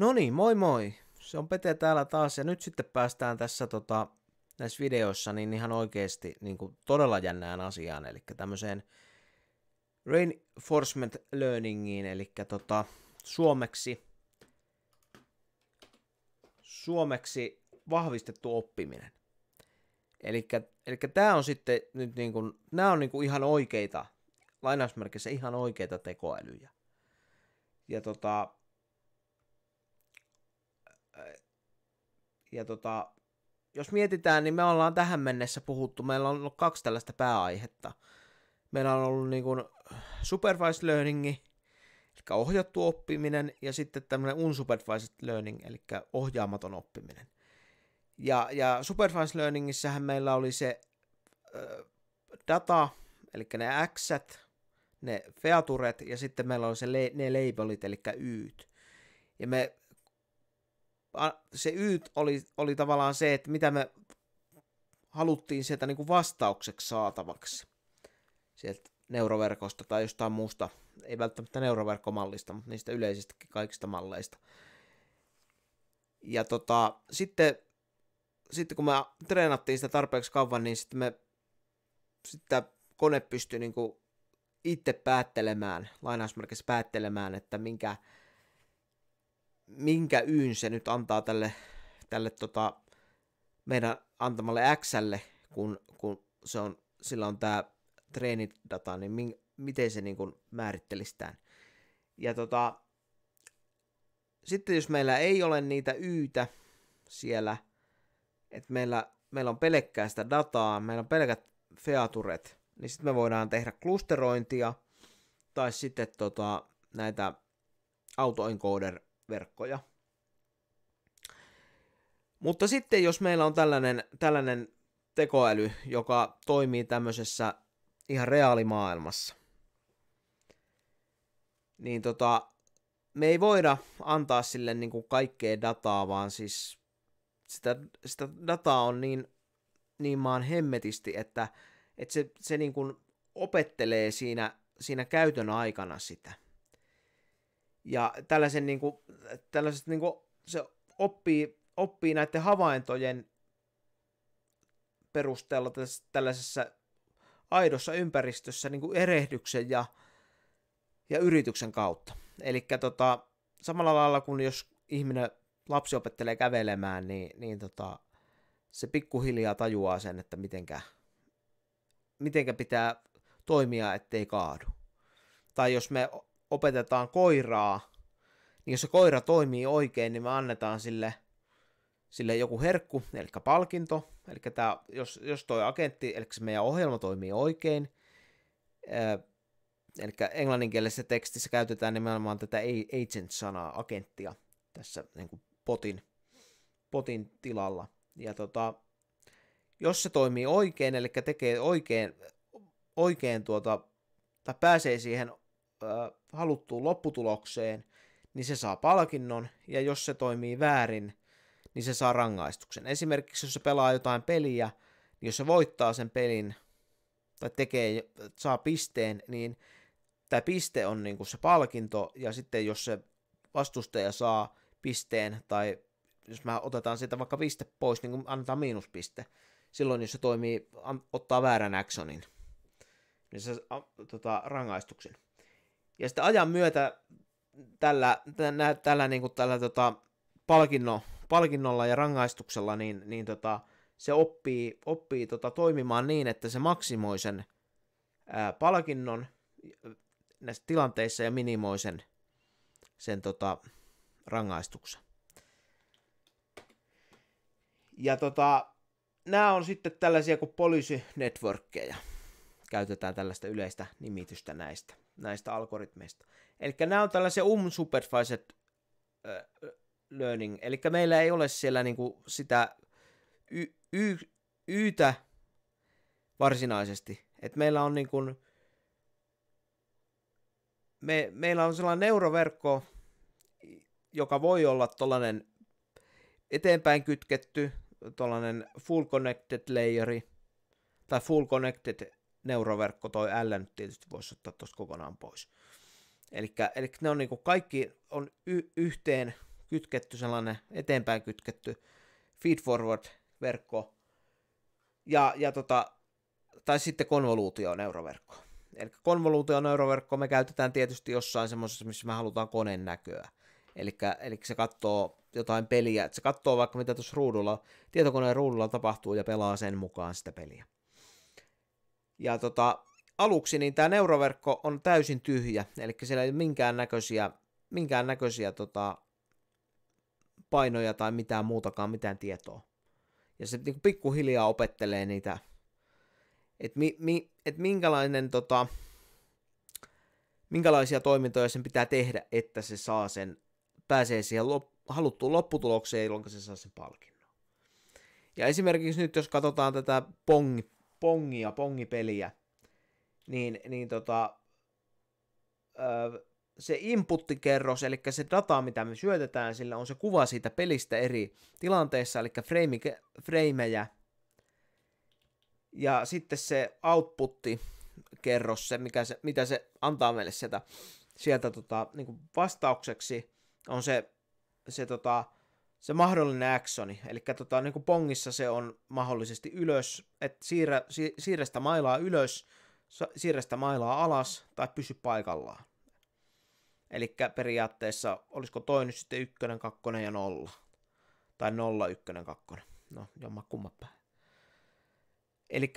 No niin, moi moi. Se on Pete täällä taas ja nyt sitten päästään tässä tota, näissä videoissa niin ihan oikeasti niin kuin todella jännään asiaan, eli tämmöiseen reinforcement learningiin, eli tota, suomeksi, suomeksi vahvistettu oppiminen. Eli tämä on sitten nyt niin kuin, nämä on niin kuin ihan oikeita, lainausmerkissä ihan oikeita tekoälyjä. Ja tota, ja tota, jos mietitään, niin me ollaan tähän mennessä puhuttu, meillä on ollut kaksi tällaista pääaihetta. Meillä on ollut niin kuin supervised learning, eli ohjattu oppiminen, ja sitten tämmöinen unsupervised learning, eli ohjaamaton oppiminen. Ja, ja supervised learningissähän meillä oli se ö, data, eli ne x ne featuret, ja sitten meillä oli se le- ne labelit, eli yt. Ja me se yyt oli, oli tavallaan se, että mitä me haluttiin sieltä niin kuin vastaukseksi saatavaksi sieltä neuroverkosta tai jostain muusta, ei välttämättä neuroverkkomallista, mutta niistä yleisistäkin kaikista malleista. Ja tota, sitten, sitten kun me treenattiin sitä tarpeeksi kauan, niin sitten me sitten kone pystyi niin kuin itse päättelemään, lainausmerkissä päättelemään, että minkä, minkä yyn se nyt antaa tälle, tälle tota, meidän antamalle Xlle, kun, kun se on, sillä on tämä treenidata, niin mi, miten se niin määrittelisi tämän. Ja tota, sitten jos meillä ei ole niitä yytä siellä, että meillä, meillä on pelkkää sitä dataa, meillä on pelkät featuret, niin sitten me voidaan tehdä klusterointia tai sitten tota, näitä autoencoder verkkoja. Mutta sitten jos meillä on tällainen, tällainen tekoäly, joka toimii tämmöisessä ihan reaalimaailmassa, niin tota, me ei voida antaa sille niin kuin kaikkea dataa, vaan siis sitä, sitä dataa on niin, niin maan hemmetisti, että, että se, se niin kuin opettelee siinä, siinä käytön aikana sitä – ja tällaisen niin kuin, tällaiset niin kuin, se oppii, oppii näiden havaintojen perusteella tällaisessa aidossa ympäristössä niin kuin erehdyksen ja, ja yrityksen kautta. Eli tota, samalla lailla kuin jos ihminen, lapsi opettelee kävelemään, niin, niin tota, se pikkuhiljaa tajuaa sen, että mitenkä, mitenkä pitää toimia, ettei kaadu. Tai jos me opetetaan koiraa, niin jos se koira toimii oikein, niin me annetaan sille, sille joku herkku, eli palkinto. Eli tämä, jos, jos toi agentti, eli se meidän ohjelma toimii oikein, eli englanninkielisessä tekstissä käytetään nimenomaan tätä agent-sanaa, agenttia, tässä niin kuin potin, potin tilalla. Ja tota, jos se toimii oikein, eli tekee oikein, oikein tuota, tai pääsee siihen haluttuun lopputulokseen, niin se saa palkinnon, ja jos se toimii väärin, niin se saa rangaistuksen. Esimerkiksi jos se pelaa jotain peliä, niin jos se voittaa sen pelin tai tekee, saa pisteen, niin tämä piste on niin kuin se palkinto, ja sitten jos se vastustaja saa pisteen, tai jos mä otetaan siitä vaikka piste pois, niin kuin annetaan miinuspiste, silloin jos se toimii, ottaa väärän actionin, niin se tota, rangaistuksen. Ja sitten ajan myötä tällä, tällä, tällä, niin kuin tällä tota, palkinno, palkinnolla ja rangaistuksella, niin, niin tota, se oppii, oppii tota, toimimaan niin, että se maksimoi sen ää, palkinnon näissä tilanteissa ja minimoi sen, sen tota, rangaistuksen. Ja tota, nämä on sitten tällaisia kuin poliisinetworkkeja. Käytetään tällaista yleistä nimitystä näistä näistä algoritmeista. Eli nämä on tällaisia unsupervised learning, eli meillä ei ole siellä niinku sitä y- y- ytä varsinaisesti. Et meillä on niinku, me, meillä on sellainen neuroverkko, joka voi olla tuollainen eteenpäin kytketty, tuollainen full connected layeri, tai full connected neuroverkko, toi L nyt tietysti voisi ottaa tuosta kokonaan pois. Eli ne on niin kuin kaikki on y- yhteen kytketty sellainen eteenpäin kytketty feedforward verkko ja, ja tota, tai sitten konvoluutio neuroverkko. Eli konvoluutio neuroverkko me käytetään tietysti jossain semmoisessa, missä me halutaan koneen näköä. Eli se katsoo jotain peliä, että se katsoo vaikka mitä tuossa ruudulla, tietokoneen ruudulla tapahtuu ja pelaa sen mukaan sitä peliä. Ja tota, aluksi niin tämä neuroverkko on täysin tyhjä, eli siellä ei ole minkäännäköisiä, minkäännäköisiä tota, painoja tai mitään muutakaan, mitään tietoa. Ja se niin pikkuhiljaa opettelee niitä, että mi, mi, et minkälainen tota, minkälaisia toimintoja sen pitää tehdä, että se saa sen, pääsee siihen lop, haluttuun lopputulokseen, jolloin se saa sen palkinnon. Ja esimerkiksi nyt, jos katsotaan tätä pongi pongia, pongipeliä, niin, niin tota, se inputtikerros, eli se data, mitä me syötetään, sillä on se kuva siitä pelistä eri tilanteissa, eli frame, Ja sitten se outputti kerros, se, mikä se, mitä se antaa meille sieltä, sieltä tota, niin vastaukseksi, on se, se tota, se mahdollinen actioni. Eli tota, niin kuin pongissa se on mahdollisesti ylös, että siirrä, si, siirrä sitä mailaa ylös, siirrä sitä mailaa alas tai pysy paikallaan. Eli periaatteessa olisiko toi nyt sitten ykkönen, kakkonen ja nolla. Tai nolla, ykkönen, kakkonen. No, jomma kumma päin. Eli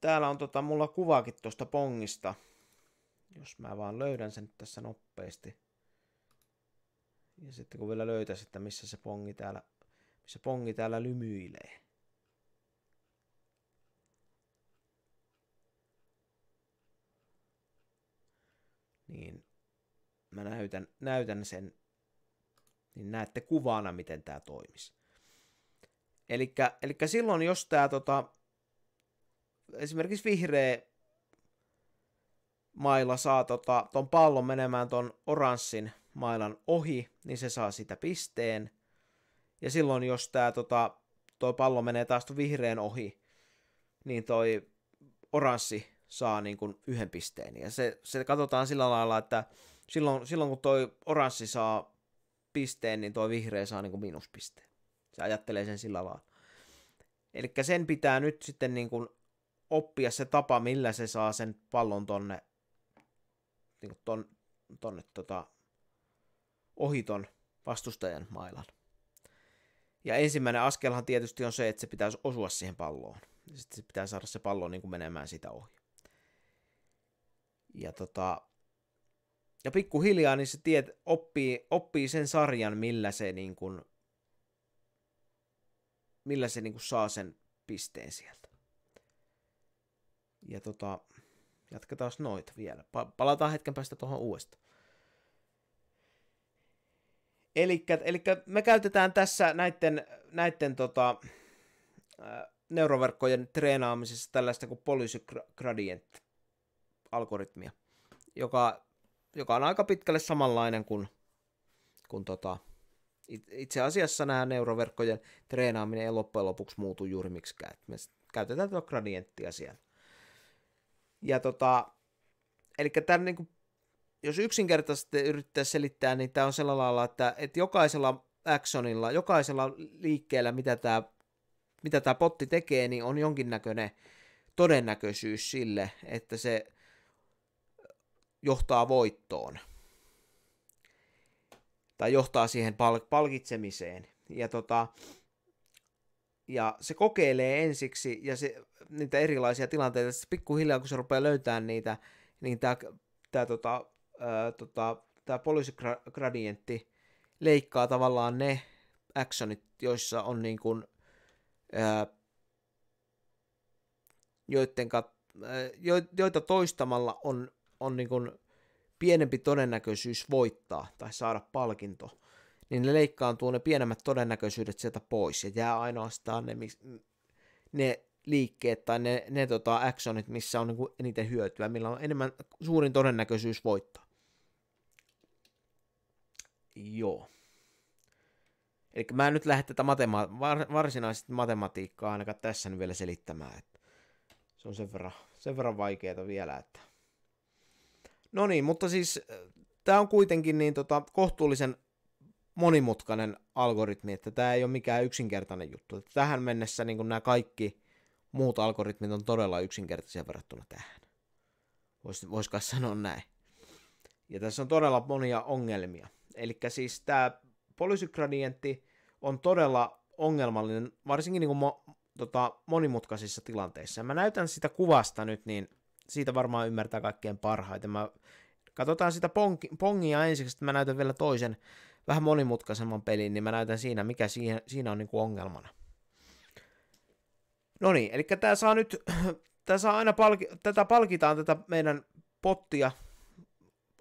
täällä on tota, mulla kuvaakin tuosta pongista. Jos mä vaan löydän sen tässä nopeasti. Ja sitten kun vielä löytäisi, että missä se pongi täällä, missä pongi täällä lymyilee. Niin mä näytän, näytän sen, niin näette kuvana, miten tämä toimisi. Eli silloin, jos tämä tota, esimerkiksi vihreä mailla saa tota, ton pallon menemään ton oranssin mailan ohi, niin se saa sitä pisteen. Ja silloin, jos tämä tota, toi pallo menee taas vihreän ohi, niin toi oranssi saa niin kuin yhden pisteen. Ja se, se katsotaan sillä lailla, että silloin, silloin kun toi oranssi saa pisteen, niin toi vihreä saa niin kuin miinuspisteen. Se ajattelee sen sillä lailla. Eli sen pitää nyt sitten niin kuin oppia se tapa, millä se saa sen pallon tonne, niin kuin ton, tonne tota, ohiton vastustajan mailan. Ja ensimmäinen askelhan tietysti on se, että se pitäisi osua siihen palloon. Sitten se pitää saada se pallo niin kuin menemään sitä ohi. Ja, tota, ja pikkuhiljaa niin se tiet, oppii, oppii sen sarjan, millä se, niin kuin, millä se niin kuin saa sen pisteen sieltä. Ja tota, jatketaan noita vielä. palataan hetken päästä tuohon uudestaan. Elikkä, elikkä me käytetään tässä näiden, näiden tota, neuroverkkojen treenaamisessa tällaista kuin polysygradient-algoritmia, joka, joka on aika pitkälle samanlainen kuin, kuin tota, itse asiassa nämä neuroverkkojen treenaaminen ei loppujen lopuksi muutu juuri miksikään. Me käytetään tuota gradienttia siellä. Ja tota, eli tämän niin kuin jos yksinkertaisesti yrittää selittää, niin tämä on sellainen lailla, että, että jokaisella actionilla, jokaisella liikkeellä, mitä tämä mitä tämä potti tekee, niin on jonkinnäköinen todennäköisyys sille, että se johtaa voittoon. Tai johtaa siihen pal- palkitsemiseen. Ja, tota, ja se kokeilee ensiksi ja se, niitä erilaisia tilanteita. Sitten pikkuhiljaa, kun se rupeaa löytämään niitä, niin tämä, tämä tota, ää, tota, tämä poliisigradientti leikkaa tavallaan ne actionit, joissa on niin kuin, ää, joittenka, joita toistamalla on, on niin kuin pienempi todennäköisyys voittaa tai saada palkinto, niin ne leikkaantuu ne pienemmät todennäköisyydet sieltä pois ja jää ainoastaan ne, ne liikkeet tai ne, ne tota, actionit, missä on niin eniten hyötyä, millä on enemmän suurin todennäköisyys voittaa. Joo. Eli mä en nyt lähde tätä matema- var- varsinaisesti matematiikkaa ainakaan tässä nyt vielä selittämään. Että se on sen verran, sen verran vaikeaa vielä. Että... No niin, mutta siis tämä on kuitenkin niin tota, kohtuullisen monimutkainen algoritmi, että tämä ei ole mikään yksinkertainen juttu. tähän mennessä niin nämä kaikki muut algoritmit on todella yksinkertaisia verrattuna tähän. Voisi vois kai sanoa näin. Ja tässä on todella monia ongelmia. Eli siis tämä polysykradientti on todella ongelmallinen, varsinkin niin kuin mo- tota, monimutkaisissa tilanteissa. Ja mä näytän sitä kuvasta nyt, niin siitä varmaan ymmärtää kaikkien parhaiten. Mä katsotaan sitä pong- pongia ensiksi, että mä näytän vielä toisen vähän monimutkaisemman pelin, niin mä näytän siinä, mikä siinä, siinä on niin kuin ongelmana. No niin, eli tämä saa nyt, tämä saa aina palki, tätä palkitaan tätä meidän pottia,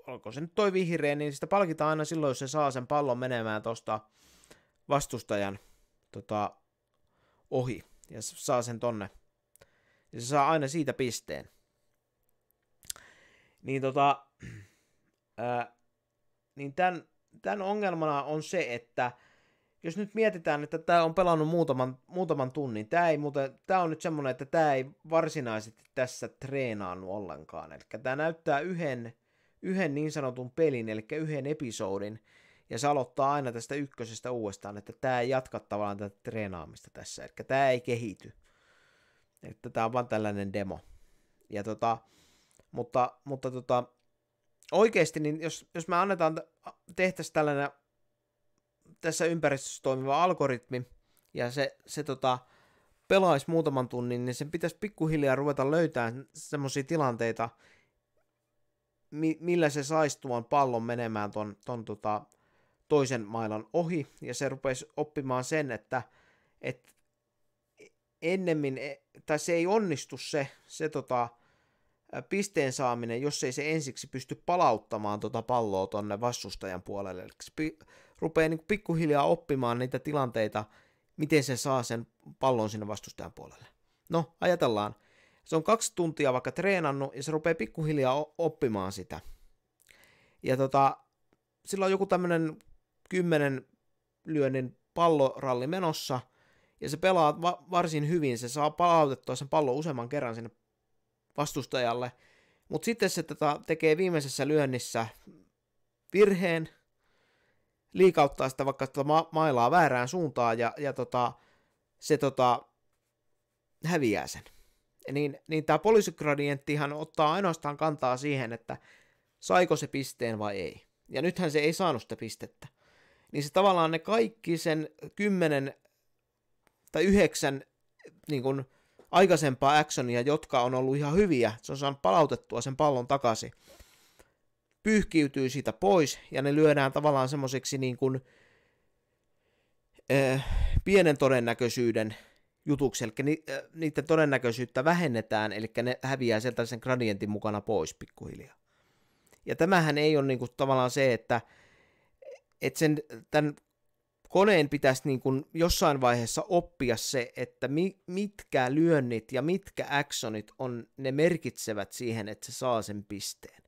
onko se nyt toi vihreä, niin sitä palkitaan aina silloin, jos se saa sen pallon menemään tuosta vastustajan tota, ohi ja se saa sen tonne. Ja se saa aina siitä pisteen. Niin tota, ää, niin tämän, tämän ongelmana on se, että jos nyt mietitään, että tämä on pelannut muutaman, muutaman tunnin, tämä, ei muuten, tämä on nyt semmoinen, että tämä ei varsinaisesti tässä treenaannu ollenkaan. Eli tämä näyttää yhden, yhden niin sanotun pelin, eli yhden episodin, ja se aloittaa aina tästä ykkösestä uudestaan, että tämä ei jatka tavallaan tätä treenaamista tässä, eli tämä ei kehity. Että tämä on vain tällainen demo. Ja tota, mutta, mutta tota, oikeasti, niin jos, jos me annetaan, tehtäisiin tällainen tässä ympäristössä toimiva algoritmi, ja se, se tota, pelaisi muutaman tunnin, niin sen pitäisi pikkuhiljaa ruveta löytämään semmoisia tilanteita, mi- millä se saisi tuon pallon menemään ton, ton tota, toisen mailan ohi, ja se rupeisi oppimaan sen, että et ennemmin, e, tai se ei onnistu se, se tota, pisteen saaminen, jos ei se ensiksi pysty palauttamaan tota palloa tuonne vastustajan puolelle. Eli rupeaa niin pikkuhiljaa oppimaan niitä tilanteita, miten se saa sen pallon sinne vastustajan puolelle. No, ajatellaan. Se on kaksi tuntia vaikka treenannut ja se rupeaa pikkuhiljaa oppimaan sitä. Ja tota, sillä on joku tämmöinen kymmenen lyönnin palloralli menossa, ja se pelaa va- varsin hyvin, se saa palautettua sen pallon useamman kerran sinne vastustajalle, mutta sitten se tota, tekee viimeisessä lyönnissä virheen, liikauttaa sitä vaikka sitä ma- mailaa väärään suuntaan ja, ja tota, se tota, häviää sen. Niin, niin tämä poliisigradienttihan ottaa ainoastaan kantaa siihen, että saiko se pisteen vai ei. Ja nythän se ei saanut sitä pistettä. Niin se tavallaan ne kaikki sen kymmenen tai yhdeksän niin kun, aikaisempaa actionia, jotka on ollut ihan hyviä, se on saanut palautettua sen pallon takaisin pyyhkiytyy siitä pois ja ne lyödään tavallaan semmoiseksi niin kuin, äh, pienen todennäköisyyden jutuksi, eli ni, äh, niiden todennäköisyyttä vähennetään, eli ne häviää sieltä sen gradientin mukana pois pikkuhiljaa. Ja tämähän ei ole niin kuin, tavallaan se, että, että sen, tämän koneen pitäisi niin kuin jossain vaiheessa oppia se, että mi, mitkä lyönnit ja mitkä actionit on, ne merkitsevät siihen, että se saa sen pisteen.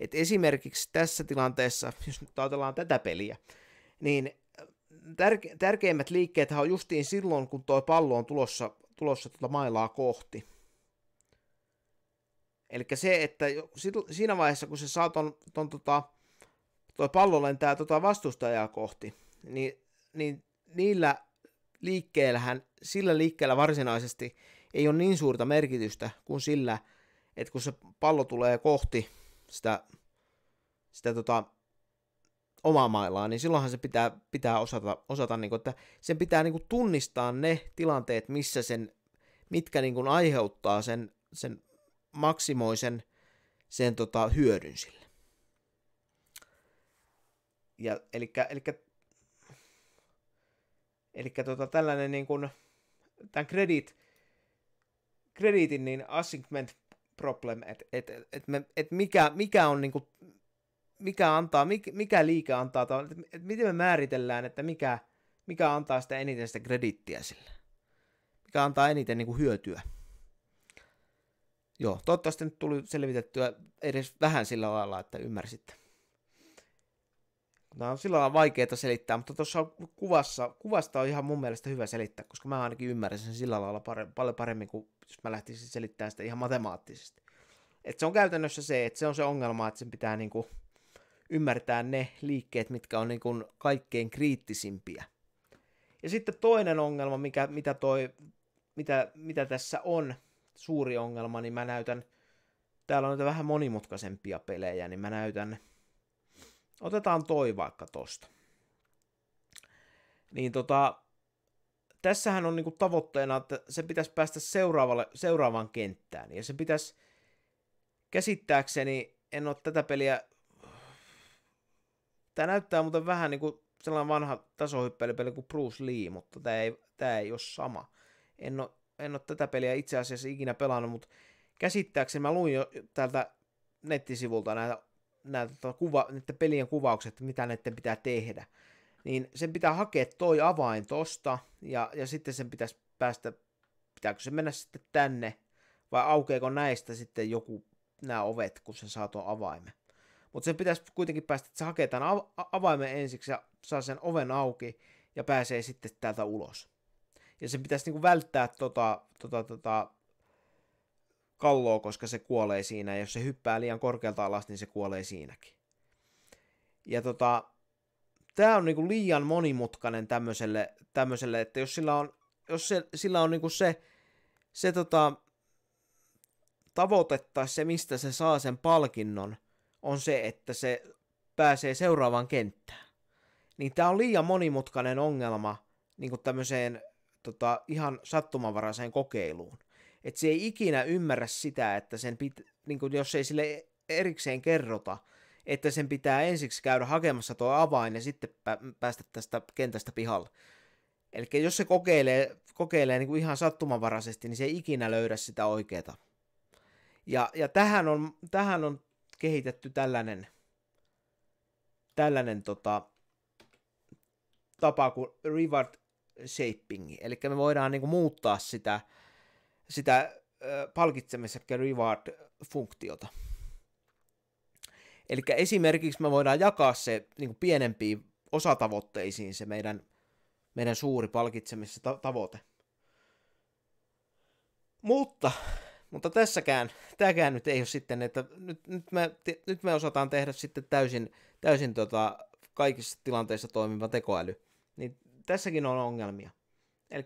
Et esimerkiksi tässä tilanteessa, jos nyt ajatellaan tätä peliä, niin äh, tärke- tärkeimmät liikkeet on justiin silloin, kun tuo pallo on tulossa, tulossa tuota mailaa kohti. Eli se, että siinä vaiheessa, kun se saa ton, ton tota, toi pallo lentää tota vastustajaa kohti, niin, niin niillä liikkeellähän, sillä liikkeellä varsinaisesti ei ole niin suurta merkitystä kuin sillä, että kun se pallo tulee kohti sitä, sitä tota, omaa mailaa, niin silloinhan se pitää, pitää osata, osata niin kuin, että sen pitää niin kuin tunnistaa ne tilanteet, missä sen, mitkä niin kuin aiheuttaa sen, sen maksimoisen sen tota, hyödyn sille. Ja, elikkä, elikkä, elikkä tota, tällainen niin kuin, tämän kredit, krediitin niin assignment problem, että et, et et mikä, mikä on niinku, mikä antaa, mikä, mikä liike antaa, että et miten me määritellään, että mikä, mikä antaa sitä eniten sitä kredittiä sille, mikä antaa eniten niinku hyötyä. Joo, toivottavasti nyt tuli selvitettyä edes vähän sillä lailla, että ymmärsitte. Nämä on sillä lailla vaikeaa selittää, mutta tuossa kuvassa, kuvasta on ihan mun mielestä hyvä selittää, koska mä ainakin ymmärrän sen sillä lailla paljon paremmin kuin jos mä lähtisin selittämään sitä ihan matemaattisesti. Et se on käytännössä se, että se on se ongelma, että sen pitää niinku ymmärtää ne liikkeet, mitkä on niinku kaikkein kriittisimpiä. Ja sitten toinen ongelma, mikä, mitä, toi, mitä, mitä tässä on, suuri ongelma, niin mä näytän, täällä on näitä vähän monimutkaisempia pelejä, niin mä näytän, otetaan toi vaikka tosta. Niin tota, tässähän on niinku tavoitteena, että se pitäisi päästä seuraavalle, seuraavaan kenttään. Ja se pitäisi käsittääkseni, en ole tätä peliä... Tämä näyttää muuten vähän niin kuin sellainen vanha tasohyppelypeli kuin Bruce Lee, mutta tämä ei, tämä ei ole sama. En ole, en ole tätä peliä itse asiassa ikinä pelannut, mutta käsittääkseni mä luin jo täältä nettisivulta näitä, näitä, tota kuva, näitä pelien kuvaukset, mitä näiden pitää tehdä niin sen pitää hakea toi avain tosta, ja, ja sitten sen pitäisi päästä, pitääkö se mennä sitten tänne, vai aukeeko näistä sitten joku nämä ovet, kun se saa tuon avaimen. Mutta sen pitäisi kuitenkin päästä, että se hakee tämän av- avaimen ensiksi ja saa sen oven auki ja pääsee sitten täältä ulos. Ja sen pitäisi niinku välttää tota, tota, tota kalloa, koska se kuolee siinä. Ja jos se hyppää liian korkealta alas, niin se kuolee siinäkin. Ja tota, tämä on niinku liian monimutkainen tämmöiselle, tämmöiselle, että jos sillä on, jos se, sillä on niinku se, se tota, tavoite tai se, mistä se saa sen palkinnon, on se, että se pääsee seuraavaan kenttään. Niin tämä on liian monimutkainen ongelma niinku tämmöiseen tota, ihan sattumanvaraiseen kokeiluun. että se ei ikinä ymmärrä sitä, että sen pit, niin jos ei sille erikseen kerrota, että sen pitää ensiksi käydä hakemassa tuo avain ja sitten päästä tästä kentästä pihalle. Eli jos se kokeilee, kokeilee niin kuin ihan sattumanvaraisesti, niin se ei ikinä löydä sitä oikeaa. Ja, ja tähän, on, tähän on kehitetty tällainen, tällainen tota, tapa kuin reward shaping. Eli me voidaan niin kuin muuttaa sitä, sitä palkitsemisen reward-funktiota. Eli esimerkiksi me voidaan jakaa se niin pienempiin osatavoitteisiin se meidän, meidän suuri palkitsemisen tavoite. Mutta, mutta tässäkään, tämäkään nyt ei ole sitten, että nyt, nyt, me, nyt me osataan tehdä sitten täysin, täysin tota, kaikissa tilanteissa toimiva tekoäly. Niin tässäkin on ongelmia. Eli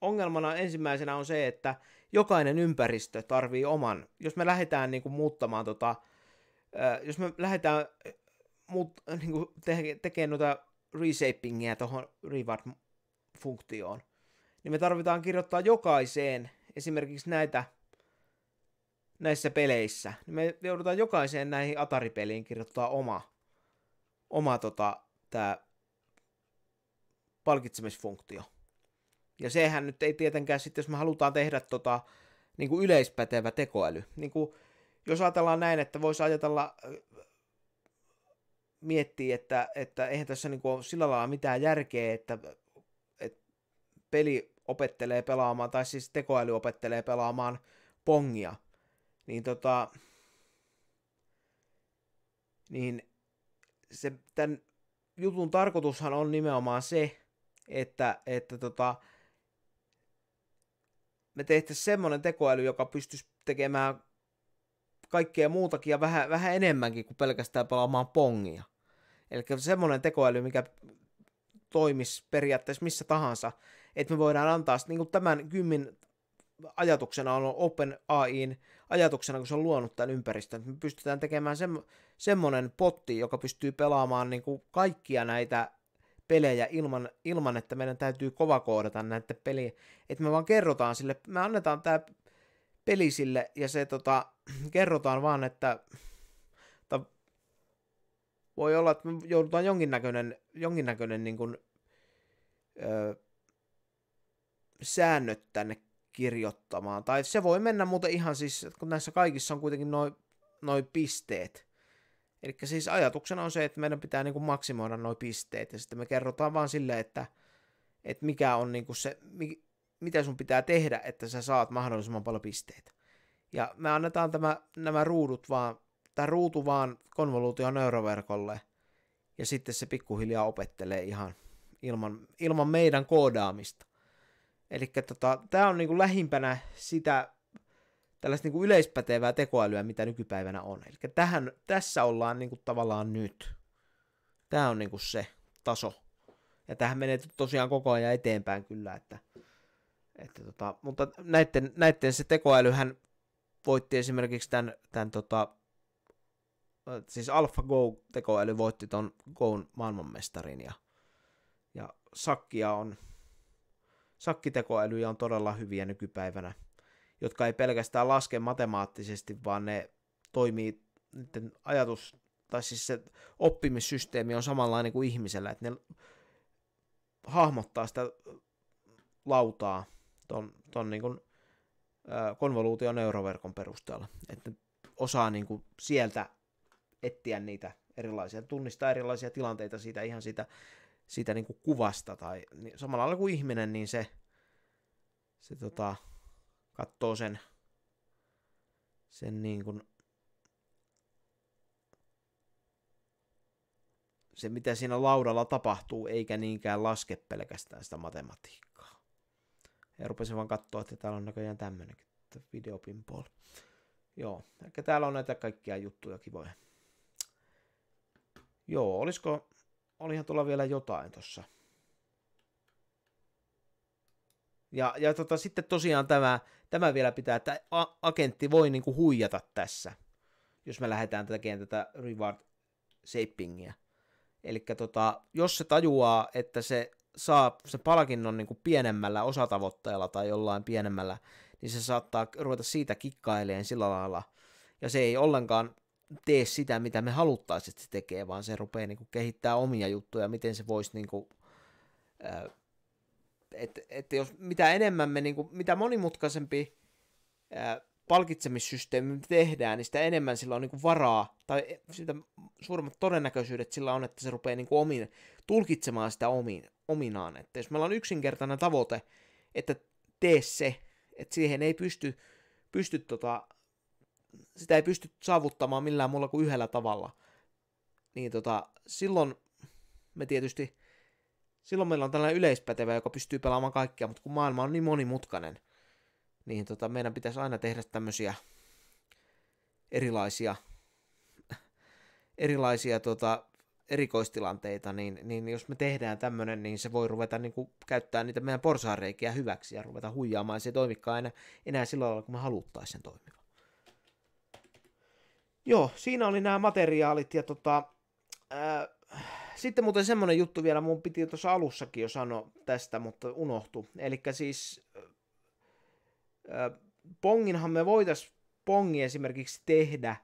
ongelmana ensimmäisenä on se, että jokainen ympäristö tarvii oman. Jos me lähdetään niin kuin muuttamaan tota, jos me lähdetään mut, niin kuin te- tekemään noita reshapingia tuohon reward-funktioon, niin me tarvitaan kirjoittaa jokaiseen esimerkiksi näitä näissä peleissä, niin me joudutaan jokaiseen näihin Atari-peliin kirjoittaa oma, oma tota, tämä palkitsemisfunktio. Ja sehän nyt ei tietenkään sitten, jos me halutaan tehdä tota, niin kuin yleispätevä tekoäly. Niin kuin jos ajatellaan näin, että voisi ajatella, miettiä, että, että eihän tässä niin kuin ole sillä lailla mitään järkeä, että, että peli opettelee pelaamaan, tai siis tekoäly opettelee pelaamaan pongia, niin tota, niin se, tämän jutun tarkoitushan on nimenomaan se, että, että tota, me tehtäisiin semmoinen tekoäly, joka pystyisi tekemään kaikkea muutakin ja vähän, vähän enemmänkin kuin pelkästään pelaamaan pongia. Eli semmoinen tekoäly, mikä toimisi periaatteessa missä tahansa, että me voidaan antaa niin kuin tämän kymmin ajatuksena on Open AIin ajatuksena, kun se on luonut tämän ympäristön, että me pystytään tekemään sem- semmoinen potti, joka pystyy pelaamaan niin kuin kaikkia näitä pelejä ilman, ilman, että meidän täytyy kovakoodata näitä peliä. Että me vaan kerrotaan sille, me annetaan tämä Pelisille ja se tota, kerrotaan vaan, että, että voi olla, että me joudutaan jonkinnäköinen, jonkinnäköinen niin kuin, ö, säännöt tänne kirjoittamaan. Tai se voi mennä muuten ihan siis, kun näissä kaikissa on kuitenkin noin noi pisteet. Eli siis ajatuksena on se, että meidän pitää niin kuin maksimoida nuo pisteet, ja sitten me kerrotaan vaan silleen, että, että mikä on niin se, mitä sun pitää tehdä, että sä saat mahdollisimman paljon pisteitä. Ja me annetaan tämä, nämä ruudut vaan, tämä ruutu vaan konvoluution neuroverkolle, ja sitten se pikkuhiljaa opettelee ihan ilman, ilman meidän koodaamista. Eli tota, tämä on niinku lähimpänä sitä tällaista niinku yleispätevää tekoälyä, mitä nykypäivänä on. Eli tässä ollaan niinku tavallaan nyt. Tämä on niinku se taso. Ja tähän menee tosiaan koko ajan eteenpäin kyllä, että että tota, mutta näiden, näiden se tekoälyhän voitti esimerkiksi tämän, tämän tota, siis AlphaGo tekoäly voitti ton Goon maailmanmestarin ja, ja sakkia on, sakkitekoälyjä on todella hyviä nykypäivänä, jotka ei pelkästään laske matemaattisesti, vaan ne toimii, niiden ajatus, tai siis se oppimissysteemi on samanlainen kuin ihmisellä, että ne hahmottaa sitä lautaa ton, ton niin kuin, konvoluution neuroverkon perusteella. Että osaa niin kuin sieltä etsiä niitä erilaisia, tunnistaa erilaisia tilanteita siitä ihan siitä, siitä niin kuin kuvasta. Tai niin, samalla lailla kuin ihminen, niin se, se tota, katsoo sen, sen niin kuin, se mitä siinä laudalla tapahtuu, eikä niinkään laske pelkästään sitä matematiikkaa. Ja rupesin vaan katsoa, että täällä on näköjään tämmöinenkin, videopinball. Joo, eli täällä on näitä kaikkia juttuja kivoja. Joo, olisiko, olihan tuolla vielä jotain tuossa. Ja, ja tota, sitten tosiaan tämä, tämä vielä pitää, että agentti voi niinku huijata tässä, jos me lähdetään tekemään tätä reward shapingia. Eli tota, jos se tajuaa, että se saa se palkinnon niin kuin pienemmällä osatavoitteella tai jollain pienemmällä, niin se saattaa ruveta siitä kikkaileen sillä lailla, ja se ei ollenkaan tee sitä, mitä me haluttaisiin, että se tekee, vaan se rupeaa niin kuin kehittää omia juttuja, miten se voisi niin kuin, että et jos mitä enemmän me, niin kuin, mitä monimutkaisempi ää, palkitsemissysteemi tehdään, niin sitä enemmän sillä on niin kuin varaa, tai e, sitä suuremmat todennäköisyydet sillä on, että se rupeaa niin kuin omin, tulkitsemaan sitä omin, ominaan. Että jos meillä on yksinkertainen tavoite, että tee se, että siihen ei pysty, pysty tota, sitä ei pysty saavuttamaan millään muulla kuin yhdellä tavalla, niin tota, silloin me tietysti, silloin meillä on tällainen yleispätevä, joka pystyy pelaamaan kaikkia, mutta kun maailma on niin monimutkainen, niin tota, meidän pitäisi aina tehdä tämmöisiä erilaisia, erilaisia tota, erikoistilanteita, niin, niin jos me tehdään tämmöinen, niin se voi ruveta niin kuin, käyttää niitä meidän porsaareikiä hyväksi ja ruveta huijaamaan. Se ei toimikaan enää, enää silloin, lailla, kun me haluttaisiin sen toimivan. Joo, siinä oli nämä materiaalit ja tota, ää, sitten muuten semmoinen juttu vielä, mun piti tuossa alussakin jo sanoa tästä, mutta unohtu. Eli siis ponginhan me voitais pongi esimerkiksi tehdä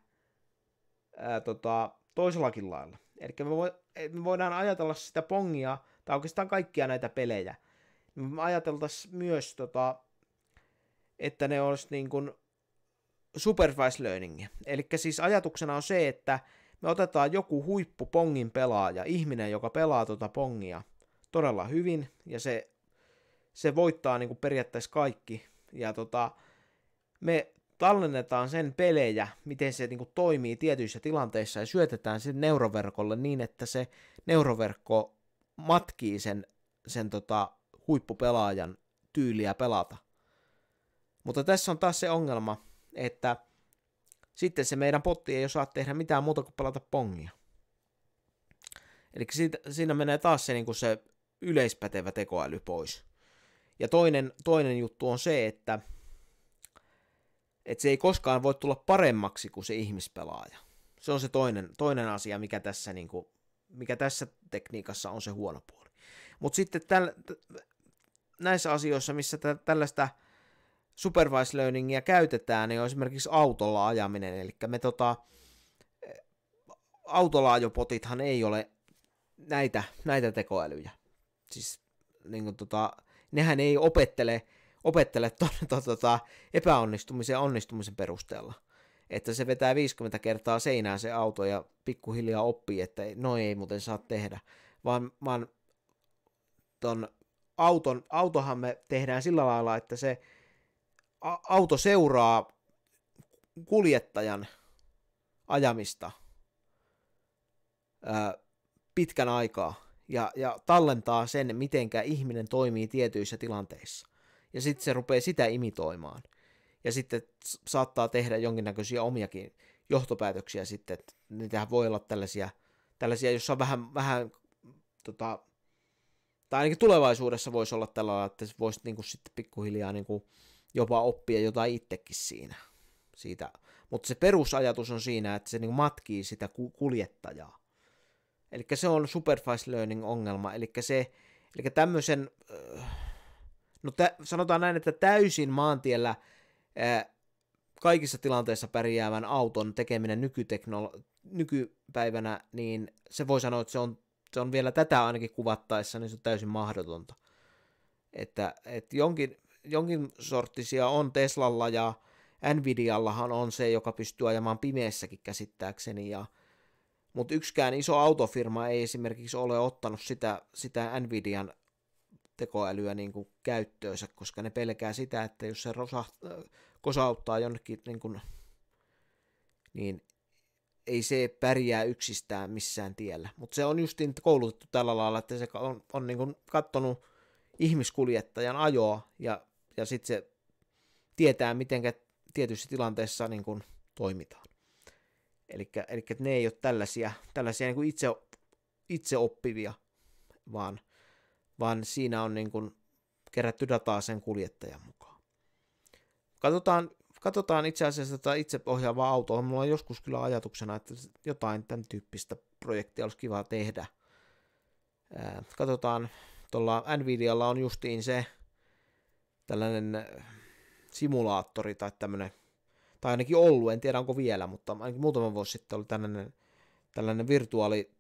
ää, tota, toisellakin lailla. Eli me, vo, me voidaan ajatella sitä pongia, tai oikeastaan kaikkia näitä pelejä. Me ajateltaisiin myös, tota, että ne olisi niin kuin supervised learning. Eli siis ajatuksena on se, että me otetaan joku huippu pongin pelaaja, ihminen, joka pelaa tuota pongia todella hyvin, ja se, se voittaa niin kuin periaatteessa kaikki ja tota, me tallennetaan sen pelejä, miten se niin kuin, toimii tietyissä tilanteissa ja syötetään sen neuroverkolle niin, että se neuroverkko matkii sen, sen tota, huippupelaajan tyyliä pelata. Mutta tässä on taas se ongelma, että sitten se meidän potti ei osaa tehdä mitään muuta kuin pelata pongia. Eli siitä, siinä menee taas se, niin kuin se yleispätevä tekoäly pois. Ja toinen, toinen juttu on se, että, että se ei koskaan voi tulla paremmaksi kuin se ihmispelaaja. Se on se toinen, toinen asia, mikä tässä, niin kuin, mikä tässä tekniikassa on se huono puoli. Mutta sitten täl, näissä asioissa, missä tä, tällaista supervised learningia käytetään, niin on esimerkiksi autolla ajaminen. Eli me tota, autolaajopotithan ei ole näitä, näitä tekoälyjä. Siis niin kuin tota, nehän ei opettele, opettele to, to, to, epäonnistumisen ja onnistumisen perusteella. Että se vetää 50 kertaa seinään se auto ja pikkuhiljaa oppii, että no ei muuten saa tehdä. Vaan, vaan ton auton, autohan me tehdään sillä lailla, että se auto seuraa kuljettajan ajamista pitkän aikaa ja, ja tallentaa sen, mitenkä ihminen toimii tietyissä tilanteissa. Ja sitten se rupeaa sitä imitoimaan. Ja sitten saattaa tehdä jonkinnäköisiä omiakin johtopäätöksiä sitten, että niitähän voi olla tällaisia, tällaisia jossa on vähän, vähän tota, tai ainakin tulevaisuudessa voisi olla tällä että voisi niin kuin sitten pikkuhiljaa niin kuin jopa oppia jotain itsekin siinä. Siitä. Mutta se perusajatus on siinä, että se niin matkii sitä kuljettajaa Eli se on superfast learning-ongelma, eli se, eli tämmöisen, äh, no tä, sanotaan näin, että täysin maantiellä äh, kaikissa tilanteissa pärjäävän auton tekeminen nykyteknolo- nykypäivänä, niin se voi sanoa, että se on, se on vielä tätä ainakin kuvattaessa, niin se on täysin mahdotonta. Että, että jonkin, jonkin sorttisia on Teslalla ja Nvidiallahan on se, joka pystyy ajamaan pimeässäkin käsittääkseni ja mutta yksikään iso autofirma ei esimerkiksi ole ottanut sitä, sitä Nvidian tekoälyä niin kuin käyttöönsä, koska ne pelkää sitä, että jos se rosaht, kosauttaa jonnekin, niin, kuin, niin ei se pärjää yksistään missään tiellä. Mutta se on justiin koulutettu tällä lailla, että se on, on niin katsonut kattonut ihmiskuljettajan ajoa ja, ja sitten se tietää, miten tietyissä tilanteissa niin kuin toimitaan. Eli, että ne ei ole tällaisia, tällaisia niin kuin itse, itse oppivia, vaan, vaan siinä on niin kuin kerätty dataa sen kuljettajan mukaan. Katsotaan, katsotaan itse asiassa tätä itseohjaavaa autoa. Mulla on joskus kyllä ajatuksena, että jotain tämän tyyppistä projektia olisi kiva tehdä. katsotaan, tuolla Nvidialla on justiin se tällainen simulaattori tai tämmöinen tai ainakin ollut, en tiedä onko vielä, mutta ainakin muutama vuosi sitten oli tällainen, tällainen virtuaali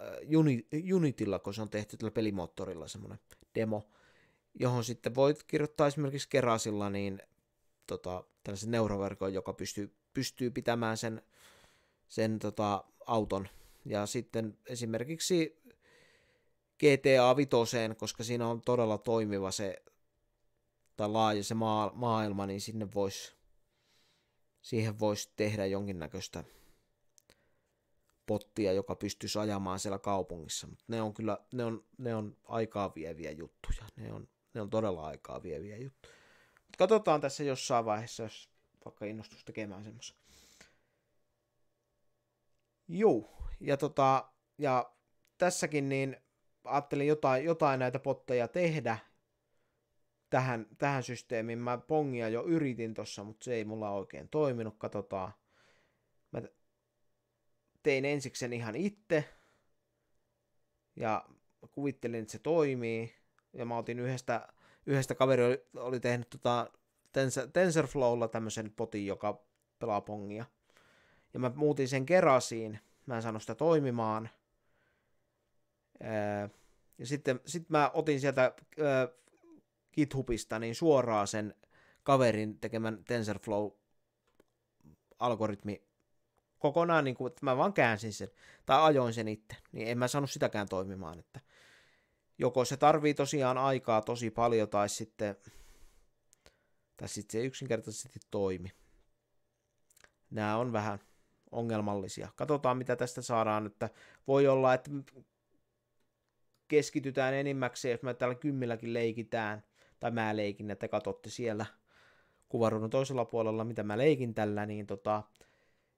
uh, äh, uni, Unitilla, kun se on tehty tällä pelimoottorilla semmoinen demo, johon sitten voit kirjoittaa esimerkiksi kerasilla niin tota, tällaisen neuroverkon, joka pystyy, pystyy pitämään sen, sen tota, auton. Ja sitten esimerkiksi GTA Vitoseen, koska siinä on todella toimiva se tai laaja se maa, maailma, niin sinne voisi siihen voisi tehdä jonkinnäköistä pottia, joka pystyisi ajamaan siellä kaupungissa. Mutta ne on kyllä, ne on, ne on aikaa vieviä juttuja. Ne on, ne on todella aikaa vieviä juttuja. Mut katsotaan tässä jossain vaiheessa, jos vaikka innostus tekemään semmoista. Juu, ja, tota, ja tässäkin niin ajattelin jotain, jotain näitä potteja tehdä, tähän, tähän systeemiin. Mä pongia jo yritin tossa, mutta se ei mulla oikein toiminut. Katsotaan. Mä tein ensiksi sen ihan itse. Ja kuvittelin, että se toimii. Ja mä otin yhdestä, yhdestä kaveri oli, oli tehnyt tota Tensor, TensorFlowlla tämmöisen potin, joka pelaa pongia. Ja mä muutin sen kerasiin. Mä en saanut sitä toimimaan. ja sitten sit mä otin sieltä GitHubista niin suoraan sen kaverin tekemän TensorFlow-algoritmi kokonaan, niin kuin, että mä vaan käänsin sen tai ajoin sen itse, niin en mä saanut sitäkään toimimaan, että joko se tarvii tosiaan aikaa tosi paljon tai sitten, tai sitten se yksinkertaisesti toimi. Nämä on vähän ongelmallisia. Katsotaan, mitä tästä saadaan, että voi olla, että keskitytään enimmäkseen, jos me täällä kymmilläkin leikitään – tai mä leikin, että katsotte siellä kuvaruudun toisella puolella, mitä mä leikin tällä, niin, tota,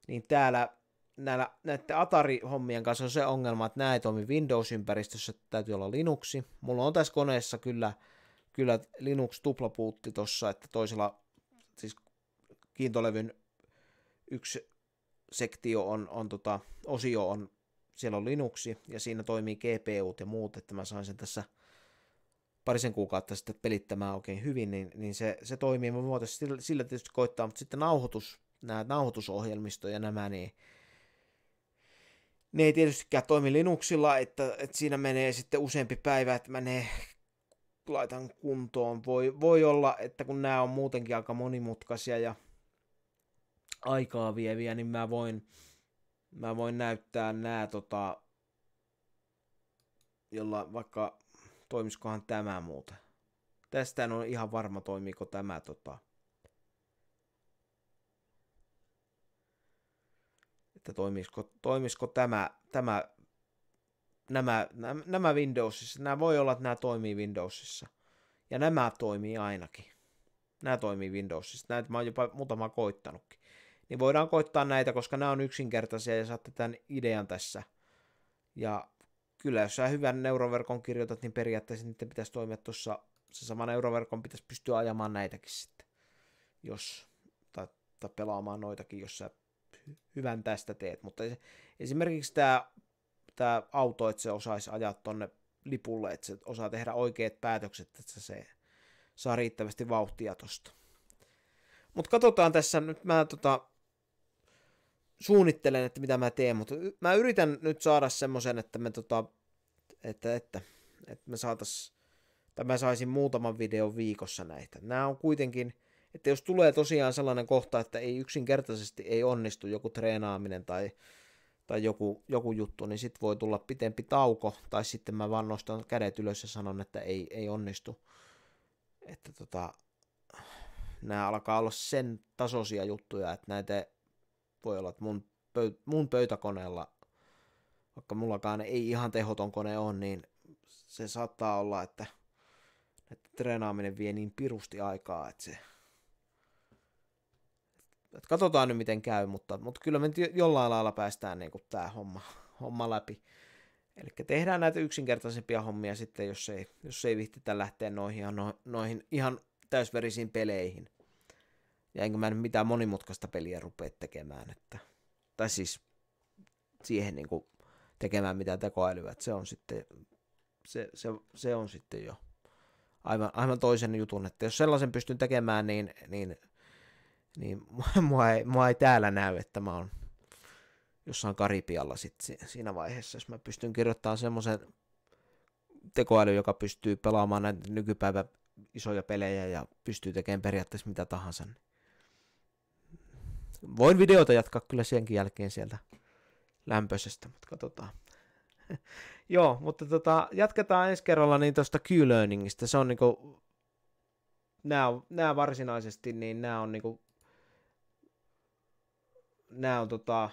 niin täällä näillä, näiden Atari-hommien kanssa on se ongelma, että nämä ei toimi Windows-ympäristössä, täytyy olla Linuxi. Mulla on tässä koneessa kyllä, kyllä Linux tuplapuutti tossa, että toisella, siis kiintolevyn yksi sektio on, on tota, osio on, siellä on Linuxi ja siinä toimii GPUt ja muut, että mä sain sen tässä parisen kuukautta sitten pelittämään oikein hyvin, niin, niin se, se toimii. Mä voitaisiin sillä, sillä tietysti koittaa, mutta sitten nauhoitus, nämä nauhoitusohjelmisto ja nämä, niin ne ei tietystikään toimi Linuxilla, että, että siinä menee sitten useampi päivä, että mä ne laitan kuntoon. Voi, voi olla, että kun nämä on muutenkin aika monimutkaisia ja aikaa vieviä, niin mä voin, mä voin näyttää nämä tota, jolla vaikka Toimisikohan tämä muuta? Tästä en ole ihan varma, toimiiko tämä tota. Että toimisiko, toimisiko tämä, tämä nämä, nämä, nämä Windowsissa, nämä voi olla, että nämä toimii Windowsissa. Ja nämä toimii ainakin. Nämä toimii Windowsissa. Näitä mä oon jopa muutama koittanutkin. Niin voidaan koittaa näitä, koska nämä on yksinkertaisia ja saatte tämän idean tässä. Ja kyllä jos sä hyvän neuroverkon kirjoitat, niin periaatteessa niiden pitäisi toimia tuossa, se sama neuroverkon pitäisi pystyä ajamaan näitäkin sitten, jos, tai, tai pelaamaan noitakin, jos sä hyvän tästä teet, mutta e, esimerkiksi tämä, tämä auto, että se osaisi ajaa tuonne lipulle, että se osaa tehdä oikeat päätökset, että se saa riittävästi vauhtia tuosta. Mutta katsotaan tässä nyt, mä tota, suunnittelen, että mitä mä teen, mutta mä yritän nyt saada semmoisen, että me tota, että, että, että me saatais, tai mä saisin muutaman videon viikossa näitä. Nämä on kuitenkin, että jos tulee tosiaan sellainen kohta, että ei yksinkertaisesti ei onnistu joku treenaaminen tai, tai joku, joku juttu, niin sitten voi tulla pitempi tauko, tai sitten mä vaan nostan kädet ylös ja sanon, että ei, ei onnistu. Että tota, nämä alkaa olla sen tasoisia juttuja, että näitä voi olla, että mun, pöyt- mun pöytäkoneella, vaikka mullakaan ei ihan tehoton kone on, niin se saattaa olla, että, että treenaaminen vie niin pirusti aikaa, että se... katsotaan nyt miten käy, mutta, mutta kyllä me jollain lailla päästään niin tämä homma, homma läpi. Eli tehdään näitä yksinkertaisempia hommia sitten, jos ei, jos ei vihtitä lähteä noihin, no-, noihin ihan täysverisiin peleihin. Ja enkä mä nyt mitään monimutkaista peliä rupea tekemään. Että, tai siis siihen niin kuin tekemään mitä tekoälyä. Että se on sitten, se, se, se on sitten jo aivan, aivan toisen jutun. Että jos sellaisen pystyn tekemään, niin, niin, niin mua, ei, mua ei täällä näy, että mä oon jossain Karipialla sit siinä vaiheessa, jos mä pystyn kirjoittamaan semmoisen tekoäly, joka pystyy pelaamaan näitä nykypäivän isoja pelejä ja pystyy tekemään periaatteessa mitä tahansa. Niin Voin videota jatkaa kyllä senkin jälkeen sieltä lämpöisestä, mutta katsotaan. Joo, mutta tota, jatketaan ensi kerralla niin tuosta Q-learningista. Se on niinku, nää, nää varsinaisesti, niin nämä on niinku, nää on tota,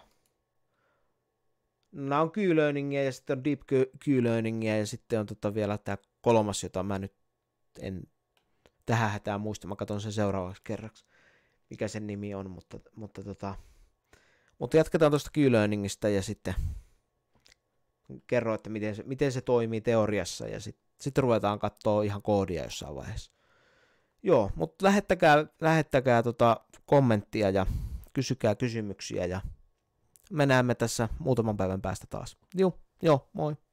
nää on Q-learningia ja sitten on deep Q-learningia ja sitten on tota vielä tämä kolmas, jota mä nyt en tähän hätään muista. Mä katson sen seuraavaksi kerraksi mikä sen nimi on, mutta, mutta, tota, mutta jatketaan tuosta kylöningistä ja sitten kerro, että miten se, miten se toimii teoriassa ja sitten sit ruvetaan katsoa ihan koodia jossain vaiheessa. Joo, mutta lähettäkää, lähettäkää tota kommenttia ja kysykää kysymyksiä ja me näemme tässä muutaman päivän päästä taas. Joo, joo, moi.